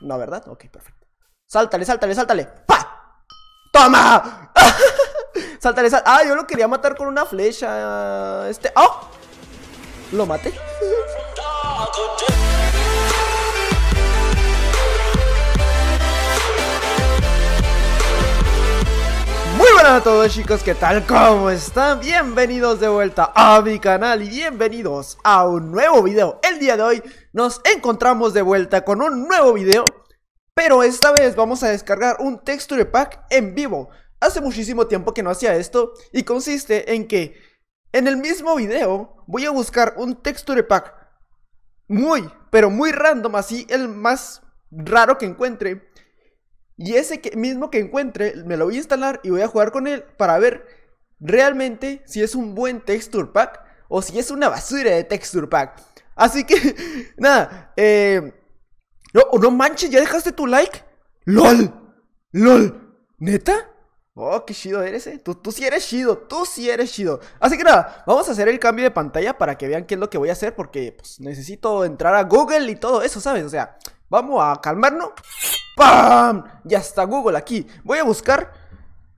No, ¿verdad? Ok, perfecto. Sáltale, sáltale, sáltale. ¡Pa! ¡Toma! sáltale, sáltale. Ah, yo lo quería matar con una flecha. Este. ¡Oh! Lo maté. Muy buenas a todos chicos, ¿qué tal? ¿Cómo están? Bienvenidos de vuelta a mi canal y bienvenidos a un nuevo video El día de hoy nos encontramos de vuelta con un nuevo video Pero esta vez vamos a descargar un texture pack en vivo Hace muchísimo tiempo que no hacía esto y consiste en que en el mismo video voy a buscar un texture pack Muy, pero muy random, así el más raro que encuentre y ese que mismo que encuentre, me lo voy a instalar y voy a jugar con él para ver realmente si es un buen texture pack o si es una basura de texture pack. Así que, nada, eh... No, oh, no manches, ¿ya dejaste tu like? ¡Lol! ¡Lol! ¿Neta? Oh, qué chido eres, eh. Tú, tú sí eres chido, tú sí eres chido. Así que nada, vamos a hacer el cambio de pantalla para que vean qué es lo que voy a hacer. Porque pues, necesito entrar a Google y todo eso, ¿sabes? O sea, vamos a calmarnos. ¡Pam! Ya está Google aquí. Voy a buscar,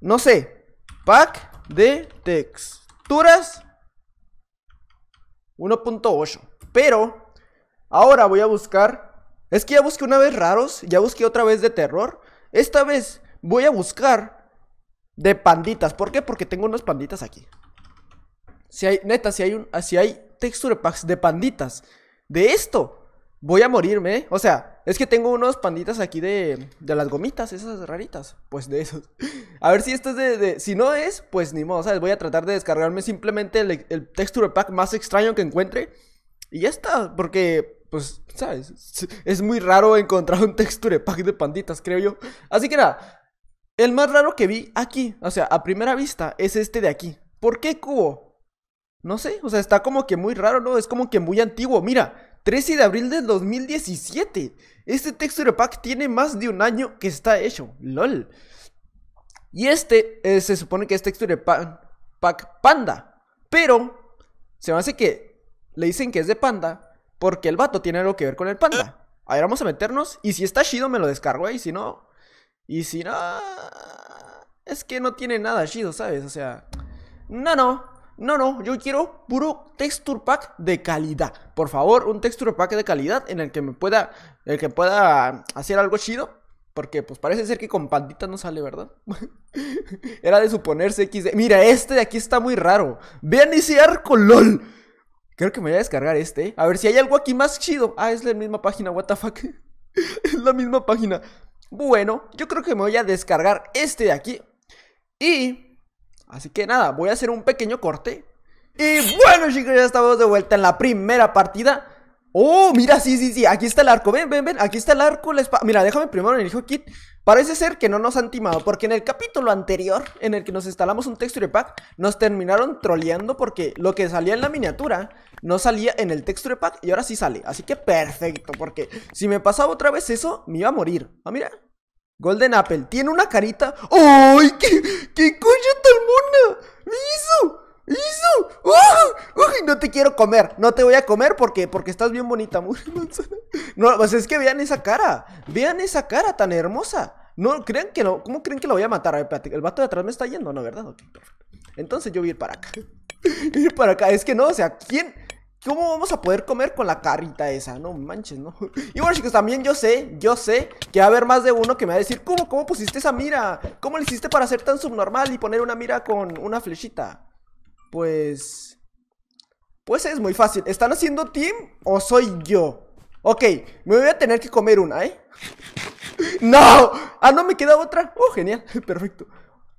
no sé, pack de texturas 1.8. Pero ahora voy a buscar. Es que ya busqué una vez raros, ya busqué otra vez de terror. Esta vez voy a buscar de panditas. ¿Por qué? Porque tengo unas panditas aquí. Si hay, neta, si hay un, si hay texture packs de panditas de esto, voy a morirme, ¿eh? O sea, es que tengo unos panditas aquí de, de las gomitas, esas raritas. Pues de esos. A ver si esto es de, Si no es, pues ni modo, ¿sabes? Voy a tratar de descargarme simplemente el, el texture pack más extraño que encuentre. Y ya está, porque pues, ¿sabes? Es muy raro encontrar un texture pack de panditas, creo yo. Así que nada, el más raro que vi aquí, o sea, a primera vista, es este de aquí. ¿Por qué cubo? No sé, o sea, está como que muy raro, ¿no? Es como que muy antiguo. Mira, 13 de abril del 2017. Este texture pack tiene más de un año que está hecho. LOL. Y este eh, se supone que es texture pack, panda. Pero se me hace que le dicen que es de panda porque el vato tiene algo que ver con el panda. ahí vamos a meternos. Y si está chido, me lo descargo, ahí. Y si no. Y si no. Es que no tiene nada chido, ¿sabes? O sea. No, no. No, no, yo quiero puro texture pack de calidad. Por favor, un texture pack de calidad en el que me pueda, el que pueda hacer algo chido. Porque pues parece ser que con pandita no sale, ¿verdad? Era de suponerse XD. Mira, este de aquí está muy raro. Vean iniciar con LOL. Creo que me voy a descargar este. ¿eh? A ver si hay algo aquí más chido. Ah, es la misma página, what the fuck. es la misma página. Bueno, yo creo que me voy a descargar este de aquí. Y Así que nada, voy a hacer un pequeño corte. Y bueno chicos, ya estamos de vuelta en la primera partida Oh, mira, sí, sí, sí, aquí está el arco Ven, ven, ven, aquí está el arco, Mira, déjame primero en el hijo kit Parece ser que no nos han timado Porque en el capítulo anterior, en el que nos instalamos un texture pack Nos terminaron troleando porque lo que salía en la miniatura No salía en el texture pack y ahora sí sale Así que perfecto, porque si me pasaba otra vez eso, me iba a morir Ah, mira, Golden Apple, tiene una carita. ¡Ay! ¡Qué, qué tan mona! ¡Me hizo! hizo! ¡Ah! No te quiero comer. No te voy a comer porque, porque estás bien bonita, muy No, pues es que vean esa cara. Vean esa cara tan hermosa. No, crean que no. ¿Cómo creen que la voy a matar? el vato de atrás me está yendo, ¿no? ¿Verdad? Entonces yo voy a ir para acá. ir para acá. Es que no, o sea, ¿quién, ¿Cómo vamos a poder comer con la carrita esa? No manches, ¿no? Y bueno, chicos, también yo sé, yo sé que va a haber más de uno que me va a decir ¿Cómo, cómo pusiste esa mira? ¿Cómo le hiciste para ser tan subnormal y poner una mira con una flechita? Pues... Pues es muy fácil. ¿Están haciendo team o soy yo? Ok, me voy a tener que comer una, ¿eh? ¡No! Ah, no, me queda otra. Oh, genial, perfecto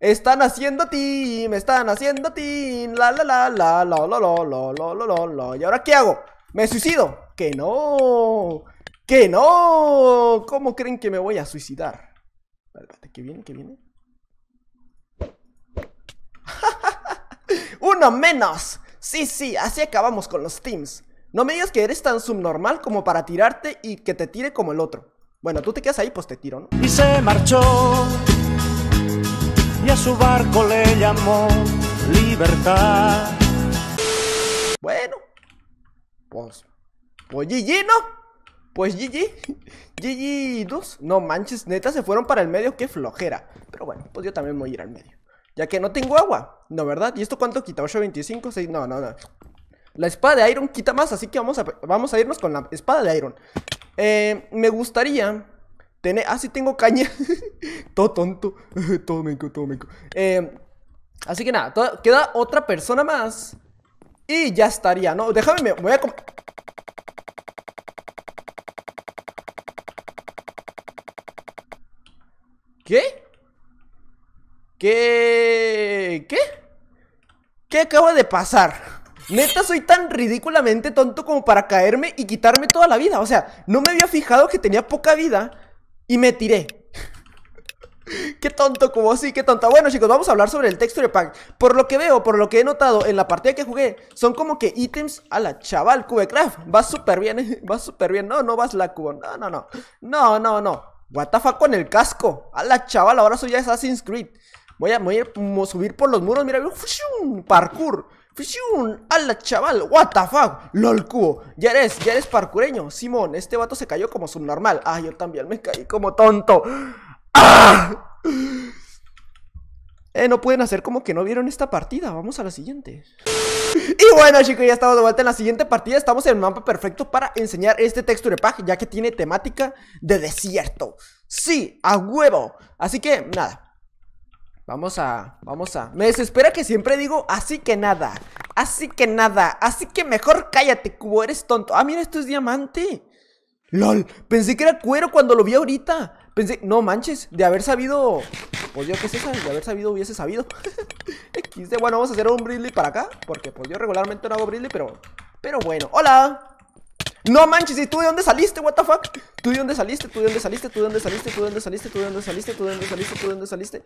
están haciendo team, están haciendo team. La la la la la la la la la la la ¿Y ahora qué hago? ¿Me suicido? ¡Que no! ¡Que no! ¿Cómo creen que me voy a suicidar? ¿qué viene? ¿Qué viene? ¡Uno menos! Sí, sí, así acabamos con los teams. No me digas que eres tan subnormal como para tirarte y que te tire como el otro. Bueno, tú te quedas ahí, pues te tiro, ¿no? Y se marchó y a su barco le llamó libertad. Bueno, pues, pues GG, ¿no? Pues GG, GG 2, no manches, neta se fueron para el medio, qué flojera. Pero bueno, pues yo también voy a ir al medio. Ya que no tengo agua, ¿no verdad? ¿Y esto cuánto quita? ¿825? 6, no, no, no. La espada de Iron quita más, así que vamos a, vamos a irnos con la espada de Iron. Eh, me gustaría Tené, ah, sí tengo caña. todo tonto. todo meco, todo meco. Em, así que nada, queda otra persona más. Y ya estaría, ¿no? Déjame, voy a... ¿Qué? ¿Qué? ¿Qué? ¿Qué acaba de pasar? Neta, soy tan ridículamente tonto como para caerme y quitarme toda la vida. O sea, no me había fijado que tenía poca vida y me tiré. Qué tonto, como así, qué tonto. Bueno, chicos, vamos a hablar sobre el texture pack. Por lo que veo, por lo que he notado en la partida que jugué, son como que ítems a la chaval, Cubecraft. Va súper bien, ¿eh? Va súper bien. No, no vas la cubo. No, no, no. No, no, no. What the fuck con el casco. A la chaval, ahora soy Assassin's Creed. Voy a, voy a subir por los muros, mira, un parkour. Fishun, ala chaval! ¡What the fuck! ¡Lol, Ya eres, ya eres parkureño. Simón, este vato se cayó como subnormal. Ah, yo también me caí como tonto. ¡Ah! Eh, no pueden hacer como que no vieron esta partida. Vamos a la siguiente. Y bueno chicos, ya estamos de vuelta en la siguiente partida Estamos en el mapa perfecto para enseñar este texture pack Ya que tiene temática de desierto Sí, a huevo Así que nada, Vamos a, vamos a Me desespera que siempre digo, así que nada Así que nada, así que mejor cállate Cubo, eres tonto, ah mira esto es diamante LOL, pensé que era cuero cuando lo vi ahorita Pensé, no manches, de haber sabido Pues yo qué sé, de haber sabido hubiese sabido Bueno, vamos a hacer un Bridley para acá Porque pues yo regularmente no hago Bridley, pero Pero bueno, hola no manches, ¿y tú de dónde saliste? What the fuck? ¿Tú de dónde saliste? ¿Tú de dónde saliste? ¿Tú de dónde saliste? ¿Tú de dónde saliste? ¿Tú de dónde saliste? ¿Tú de dónde saliste? ¿Tú de dónde saliste?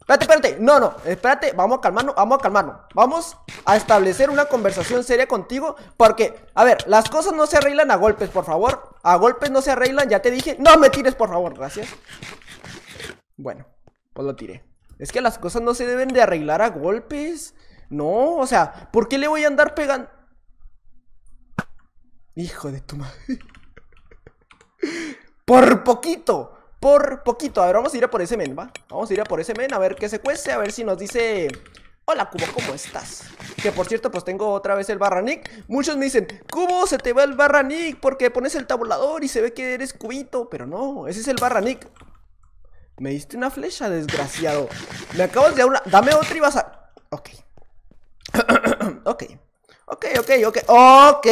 Espérate, espérate. No, no, espérate. Vamos a calmarnos, vamos a calmarnos. Vamos a establecer una conversación seria contigo. Porque, a ver, las cosas no se arreglan a golpes, por favor. A golpes no se arreglan, ya te dije. No me tires, por favor, gracias. Bueno, pues lo tiré. Es que las cosas no se deben de arreglar a golpes. No, o sea, ¿por qué le voy a andar pegando? Hijo de tu madre. Por poquito. Por poquito. A ver, vamos a ir a por ese men, ¿va? Vamos a ir a por ese men, a ver qué se a ver si nos dice... Hola Cubo, ¿cómo estás? Que por cierto, pues tengo otra vez el barranic. Muchos me dicen, Cubo, se te va el barranic porque pones el tabulador y se ve que eres cubito. Pero no, ese es el barranic. Me diste una flecha, desgraciado. Me acabas de dar una... Dame otra y vas a... Ok. ok. Ok, ok, ok, ok.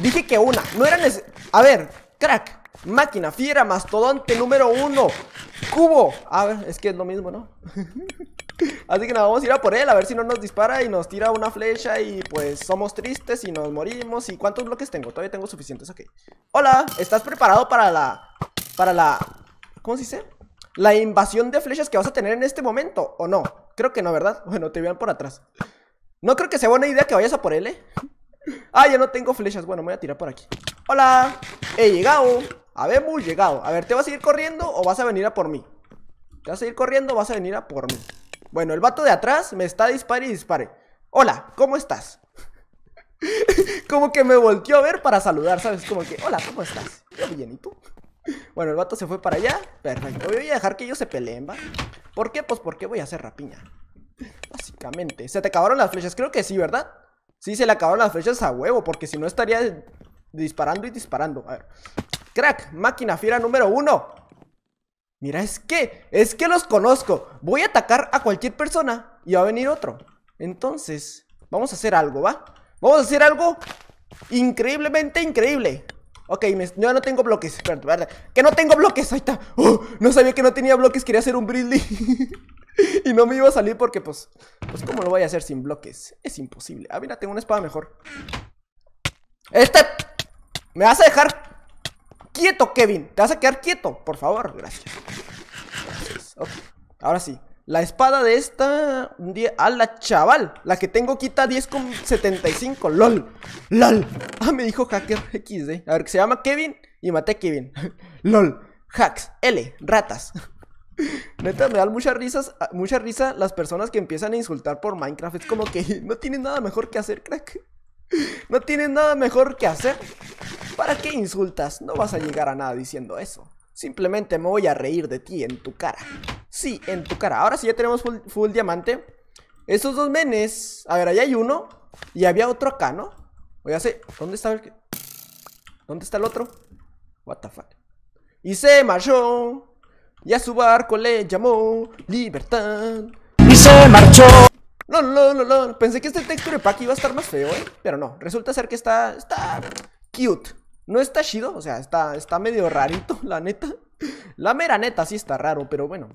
Dije que una. No era necesario. A ver, crack. Máquina, fiera, mastodonte número uno. Cubo. A ver, es que es lo mismo, ¿no? Así que nos vamos a ir a por él, a ver si no nos dispara y nos tira una flecha y pues somos tristes y nos morimos. ¿Y cuántos bloques tengo? Todavía tengo suficientes, ok. Hola, ¿estás preparado para la... para la... ¿Cómo se dice? La invasión de flechas que vas a tener en este momento, ¿o no? Creo que no, ¿verdad? Bueno, te vean por atrás. No creo que sea buena idea que vayas a por él, ¿eh? Ah, ya no tengo flechas. Bueno, voy a tirar por aquí. ¡Hola! He llegado. Habemos llegado. A ver, ¿te vas a ir corriendo o vas a venir a por mí? ¿Te vas a ir corriendo o vas a venir a por mí? Bueno, el vato de atrás me está dispare y dispare. Hola, ¿cómo estás? como que me volteó a ver para saludar, ¿sabes? Como que, hola, ¿cómo estás? ¿Qué bien, ¿y tú? Bueno, el vato se fue para allá. Perfecto. Voy a dejar que ellos se peleen, ¿va? ¿Por qué? Pues porque voy a hacer rapiña. Básicamente. ¿Se te acabaron las flechas? Creo que sí, ¿verdad? Sí, se le acabaron las flechas a huevo, porque si no estaría disparando y disparando. A ver. Crack, máquina fiera número uno. Mira, es que, es que los conozco. Voy a atacar a cualquier persona y va a venir otro. Entonces, vamos a hacer algo, ¿va? Vamos a hacer algo increíblemente increíble. Ok, yo no tengo bloques. Espera, Que no tengo bloques. Ahí está. Oh, no sabía que no tenía bloques. Quería hacer un Brizzly. Y no me iba a salir porque, pues, pues, ¿cómo lo voy a hacer sin bloques? Es imposible. Ah, mira, tengo una espada mejor. Este... Me vas a dejar quieto, Kevin. Te vas a quedar quieto, por favor. Gracias. Ahora sí. La espada de esta... A la chaval. La que tengo quita 10,75. LOL. LOL. Ah, me dijo Hacker XD. A ver, que se llama Kevin y maté a Kevin. LOL. Hacks. L. Ratas. Neta, me dan muchas risas, ah, mucha risa las personas que empiezan a insultar por Minecraft. Es como que no tienen nada mejor que hacer, crack. No tienen nada mejor que hacer. ¿Para qué insultas? No vas a llegar a nada diciendo eso. Simplemente me voy a reír de ti en tu cara. Sí, en tu cara. Ahora sí ya tenemos full, diamante. Esos dos menes. A ver, hay uno. Y había otro acá, ¿no? Voy a hacer. ¿Dónde está el. ¿Dónde está el otro? What the fuck. Y se marchó. Y a su barco le llamó Libertad. Y se marchó. No, no, no, no. Pensé que este texture pack iba a estar más feo, ¿eh? Pero no. Resulta ser que está. Está. Cute. No está chido. O sea, está, está medio rarito, la neta. La mera neta sí está raro, pero bueno.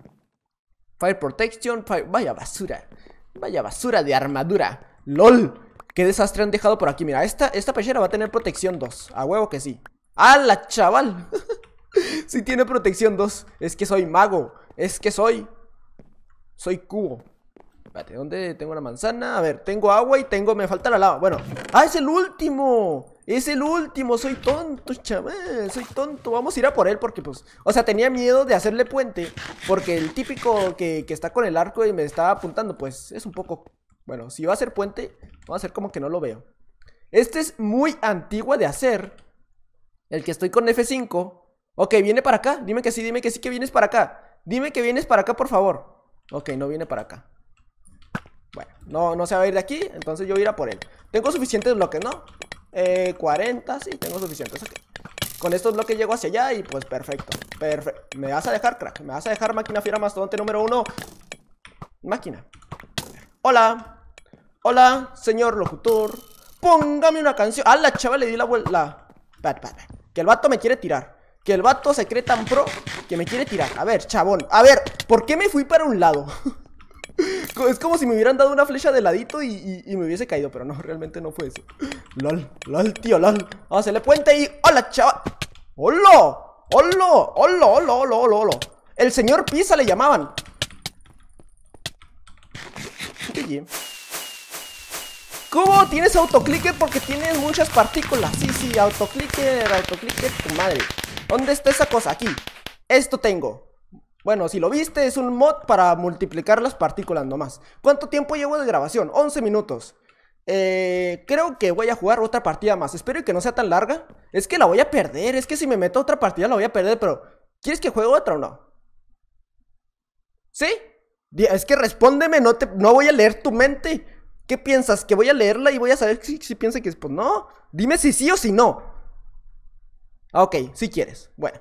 Fire Protection. Fire... Vaya basura. Vaya basura de armadura. LOL. Qué desastre han dejado por aquí. Mira, esta, esta pechera va a tener protección 2. A huevo que sí. Ala, chaval! Si tiene protección 2. Es que soy mago. Es que soy... Soy cubo. Espérate, ¿dónde tengo la manzana? A ver, tengo agua y tengo... Me falta la lava. Bueno. ¡Ah, es el último! Es el último. Soy tonto, chaval. Soy tonto. Vamos a ir a por él porque, pues... O sea, tenía miedo de hacerle puente. Porque el típico que, está con el arco y me está apuntando, pues es un poco... Bueno, si va a ser puente, va a ser como que no lo veo. Este es muy antiguo de hacer. El que estoy con F5 Ok, viene para acá. Dime que sí, dime que sí que vienes para acá. Dime que vienes para acá, por favor. Ok, no viene para acá. Bueno, no, no se va a ir de aquí, entonces yo voy a por él. Tengo suficientes bloques, ¿no? Eh, 40, sí, tengo suficientes. ok. Con estos bloques llego hacia allá y pues perfecto. Perfecto. Me vas a dejar, crack. Me vas a dejar máquina fiera mastodonte número uno. Máquina. Hola. Hola, señor locutor. Póngame una canción. ¡Ah, la chava le di la vuelta! Que el vato me quiere tirar. Que el vato se cree tan pro que me quiere tirar. A ver, chabón. A ver, ¿por qué me fui para un lado? es como si me hubieran dado una flecha de ladito y, me hubiese caído, pero no, realmente no fue eso. LOL, LOL, tío, LOL. Vamos a le puente y. ¡Hola, chaval! ¡Hola! ¡Hola! ¡Hola, holo, holo, holo. hola! El señor Pisa le llamaban. ¿Qué ¿Cómo? ¿Tienes autoclicker? Porque tienes muchas partículas. Sí, sí, autoclicker, autoclicker, tu madre. ¿Dónde está esa cosa? Aquí. Esto tengo. Bueno, si lo viste, es un mod para multiplicar las partículas nomás. ¿Cuánto tiempo llevo de grabación? 11 minutos. Eh, creo que voy a jugar otra partida más. Espero que no sea tan larga. Es que la voy a perder. Es que si me meto otra partida la voy a perder, pero... ¿Quieres que juegue otra o no? ¿Sí? Es que respóndeme, no, no voy a leer tu mente. ¿Qué piensas? ¿Que voy a leerla y voy a saber si, si piensa que es? Pues no. Dime si sí o si no ok, si quieres. Bueno.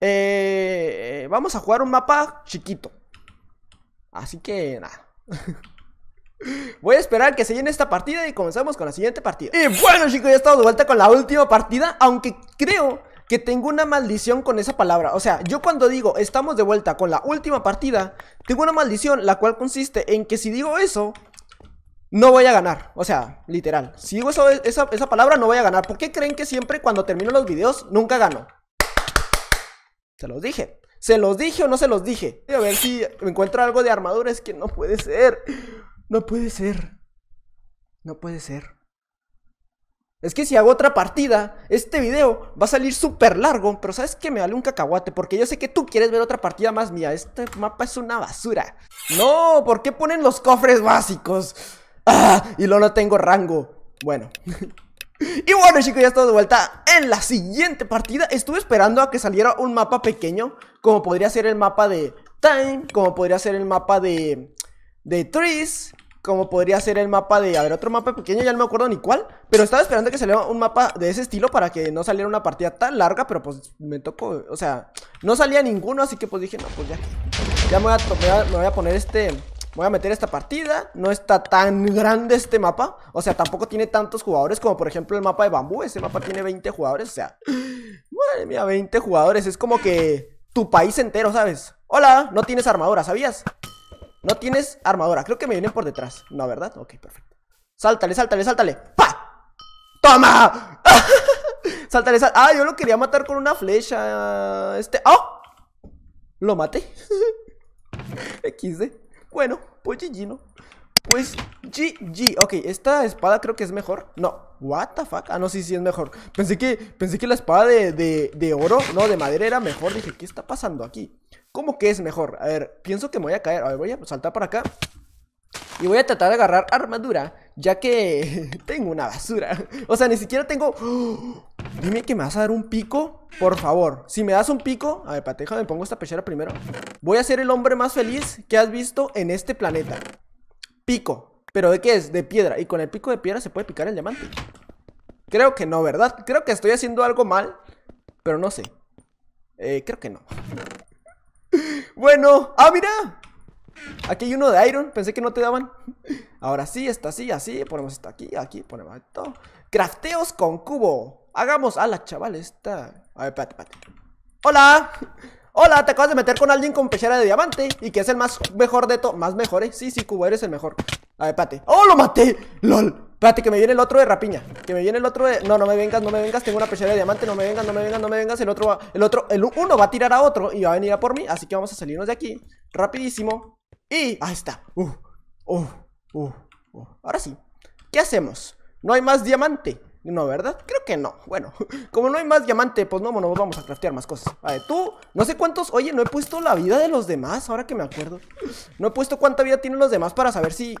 Eh, vamos a jugar un mapa chiquito. Así que nada. Voy a esperar que se llene esta partida y comenzamos con la siguiente partida. Y bueno chicos, ya estamos de vuelta con la última partida, aunque creo que tengo una maldición con esa palabra. O sea, yo cuando digo estamos de vuelta con la última partida, tengo una maldición la cual consiste en que si digo eso, no voy a ganar. O sea, literal. Si digo esa, esa, palabra, no voy a ganar. ¿Por qué creen que siempre cuando termino los videos nunca gano? Se los dije. ¿Se los dije o no se los dije? A ver si encuentro algo de armadura. Es que no puede ser. No puede ser. No puede ser. Es que si hago otra partida, este video va a salir súper largo, pero sabes que me vale un cacahuate, porque yo sé que tú quieres ver otra partida más mía. Este mapa es una basura. No, ¿por qué ponen los cofres básicos? Ah, y luego no tengo rango. Bueno. y bueno, chicos, ya estamos de vuelta en la siguiente partida. Estuve esperando a que saliera un mapa pequeño, como podría ser el mapa de Time, como podría ser el mapa de, de Trees, como podría ser el mapa de... A ver, otro mapa pequeño, ya no me acuerdo ni cuál. Pero estaba esperando que saliera un mapa de ese estilo para que no saliera una partida tan larga, pero pues me tocó... O sea, no salía ninguno, así que pues dije, no, pues ya Ya me me voy a poner este Voy a meter esta partida. No está tan grande este mapa. O sea, tampoco tiene tantos jugadores como por ejemplo el mapa de bambú. Ese mapa tiene 20 jugadores. O sea, madre mía, 20 jugadores. Es como que tu país entero, ¿sabes? Hola, no tienes armadura, ¿sabías? No tienes armadura. Creo que me vienen por detrás. No, ¿verdad? Ok, perfecto. Sáltale, sáltale, sáltale. ¡Pa! ¡Toma! sáltale, sáltale. Ah, yo lo quería matar con una flecha. Este. ¡Oh! Lo maté. XD. Bueno, pues GG, ¿no? Pues GG. Ok, esta espada creo que es mejor. No, what the fuck. Ah, no, sí, sí es mejor. Pensé que, pensé que la espada de, de, de oro, no, de madera era mejor. Dije, ¿qué está pasando aquí? ¿Cómo que es mejor? A ver, pienso que me voy a caer. A ver, voy a saltar para acá. Y voy a tratar de agarrar armadura ya que tengo una basura. O sea, ni siquiera tengo... Dime que me vas a dar un pico. Por favor, si me das un pico A ver, pateja, me pongo esta pechera primero Voy a ser el hombre más feliz que has visto en este planeta Pico ¿Pero de qué es? De piedra Y con el pico de piedra se puede picar el diamante Creo que no, ¿verdad? Creo que estoy haciendo algo mal Pero no sé eh, creo que no Bueno, ¡ah, mira! Aquí hay uno de iron, pensé que no te daban Ahora sí, está así, así, ponemos esto aquí, aquí, ponemos esto. Crafteos con cubo. Hagamos a la chaval esta. A ver, espérate, espérate. ¡Hola! Hola, te acabas de meter con alguien con pechera de diamante y que es el más mejor de todo, Más mejor, eh. Sí, sí, cubo, eres el mejor. A ver, espérate. ¡Oh, lo maté! ¡Lol! Espérate, que me viene el otro de rapiña. Que me viene el otro de. No, no me vengas, no me vengas. Tengo una pechera de diamante. No me vengas, no me vengas, no me vengas. El otro va... El otro. El uno va a tirar a otro y va a venir a por mí. Así que vamos a salirnos de aquí. Rapidísimo. Y. Ahí está. Uh. Uh. Uh, uh. Ahora sí. ¿Qué hacemos? ¿No hay más diamante? No, ¿verdad? Creo que no. Bueno, como no hay más diamante, pues no, no vamos a craftear más cosas. A ver, tú, no sé cuántos... Oye, no he puesto la vida de los demás, ahora que me acuerdo. No he puesto cuánta vida tienen los demás para saber si...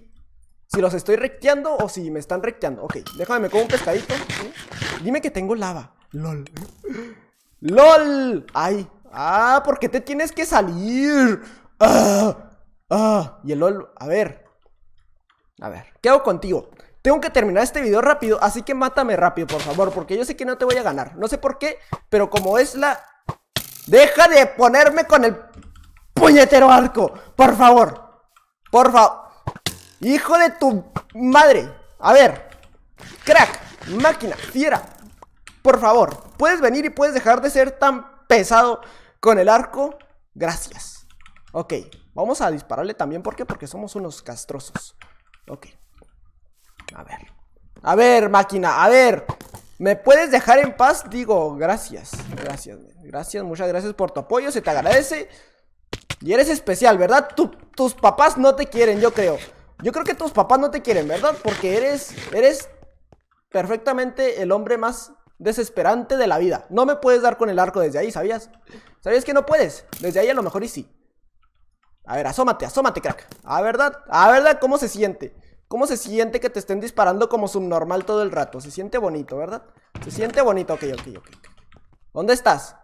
Si los estoy recteando o si me están recteando. Ok, déjame, me como un pescadito. Dime que tengo lava. LOL. LOL. Ay. Ah, porque te tienes que salir? Ah, ah. Y el LOL... A ver, a ver, ¿qué hago contigo? Tengo que terminar este video rápido, así que mátame rápido, por favor, porque yo sé que no te voy a ganar. No sé por qué, pero como es la... ¡Deja de ponerme con el puñetero arco! ¡Por favor! ¡Por favor! ¡Hijo de tu madre! A ver, crack, máquina, fiera, por favor, ¿puedes venir y puedes dejar de ser tan pesado con el arco? Gracias. Ok, vamos a dispararle también, ¿por qué? Porque somos unos castrosos. Ok. A ver. A ver, máquina, a ver. ¿Me puedes dejar en paz? Digo, gracias. Gracias, gracias, muchas gracias por tu apoyo, se te agradece. Y eres especial, ¿verdad? tus papás no te quieren, yo creo. Yo creo que tus papás no te quieren, ¿verdad? Porque eres, eres perfectamente el hombre más desesperante de la vida. No me puedes dar con el arco desde ahí, ¿sabías? ¿Sabías que no puedes? Desde ahí a lo mejor y sí. A ver, asómate, asómate, crack. A verdad, a verdad, ¿cómo se siente? ¿Cómo se siente que te estén disparando como subnormal todo el rato? Se siente bonito, ¿verdad? Se siente bonito, ok, ok, ok. ¿Dónde estás?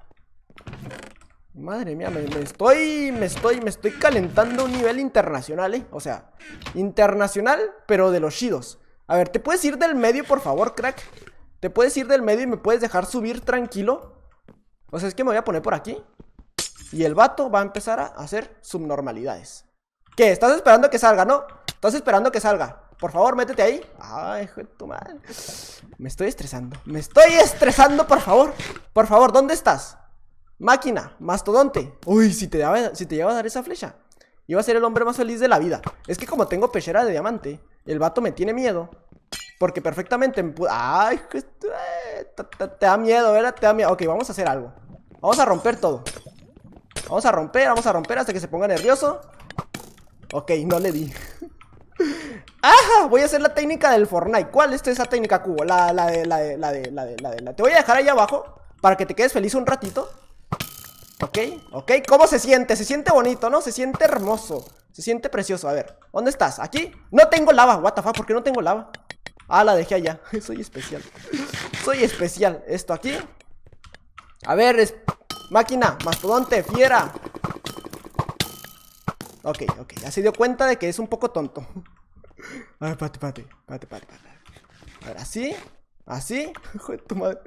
Madre mía, me, estoy, me estoy, me estoy calentando a un nivel internacional, ¿eh? O sea, internacional, pero de los chidos. A ver, ¿te puedes ir del medio, por favor, crack? ¿Te puedes ir del medio y me puedes dejar subir tranquilo? O sea, es que me voy a poner por aquí. Y el vato va a empezar a hacer subnormalidades. ¿Qué? ¿Estás esperando que salga, no? ¿Estás esperando que salga? Por favor, métete ahí. Ay, hijo tu madre. Me estoy estresando. Me estoy estresando, por favor. Por favor, ¿dónde estás? Máquina, mastodonte. Uy, si te, iba si te lleva a dar esa flecha, iba a ser el hombre más feliz de la vida. Es que como tengo pechera de diamante, el vato me tiene miedo. Porque perfectamente me Ay, te, da miedo, ¿verdad? Te da miedo. Ok, vamos a hacer algo. Vamos a romper todo. Vamos a romper, vamos a romper hasta que se ponga nervioso Ok, no le di ¡Ajá! Voy a hacer la técnica del Fortnite ¿Cuál es esa técnica, Cubo? La, la de, la de, la de, la de, la de Te voy a dejar ahí abajo Para que te quedes feliz un ratito Ok, ok, ¿cómo se siente? Se siente bonito, ¿no? Se siente hermoso Se siente precioso, a ver, ¿dónde estás? ¿Aquí? No tengo lava, what the fuck, ¿por qué no tengo lava? Ah, la dejé allá, soy especial Soy especial, esto aquí A ver, es... Máquina, mastodonte, fiera. Ok, ok, ya se dio cuenta de que es un poco tonto. A ver, pate, pate, pate, pate, A ver, así, así. tu madre.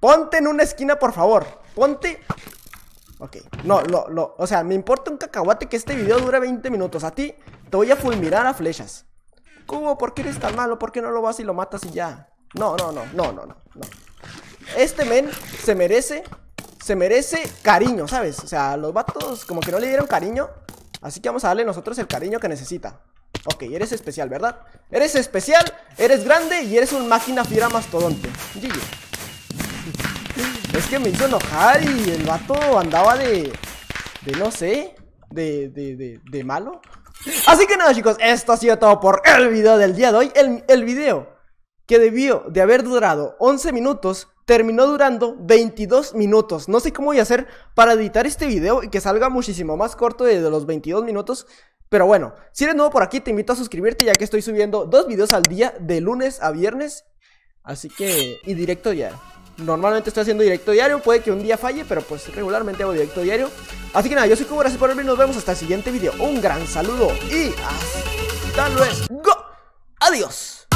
Ponte en una esquina, por favor. Ponte. Ok, no, lo, lo, o sea, me importa un cacahuate que este video dure 20 minutos. A ti te voy a fulmirar a flechas. ¿Cómo? ¿Por qué eres tan malo? ¿Por qué no lo vas y lo matas y ya? No, no, no, no, no, no, no. Este men se merece se merece cariño, ¿sabes? O sea, los vatos como que no le dieron cariño Así que vamos a darle nosotros el cariño que necesita Ok, eres especial, ¿verdad? Eres especial, eres grande y eres un máquina fiera mastodonte Gigi. Es que me hizo enojar y el vato andaba de... De no sé... De, de, de, de malo Así que nada chicos, esto ha sido todo por el video del día de hoy El, el video que debió de haber durado 11 minutos terminó durando 22 minutos. No sé cómo voy a hacer para editar este video y que salga muchísimo más corto de los 22 minutos. Pero bueno, si eres nuevo por aquí, te invito a suscribirte ya que estoy subiendo dos videos al día de lunes a viernes. Así que, y directo diario. Normalmente estoy haciendo directo diario, puede que un día falle, pero pues regularmente hago directo diario. Así que nada, yo soy Cubo, gracias por verme y nos vemos hasta el siguiente video. Un gran saludo y hasta luego. Adiós.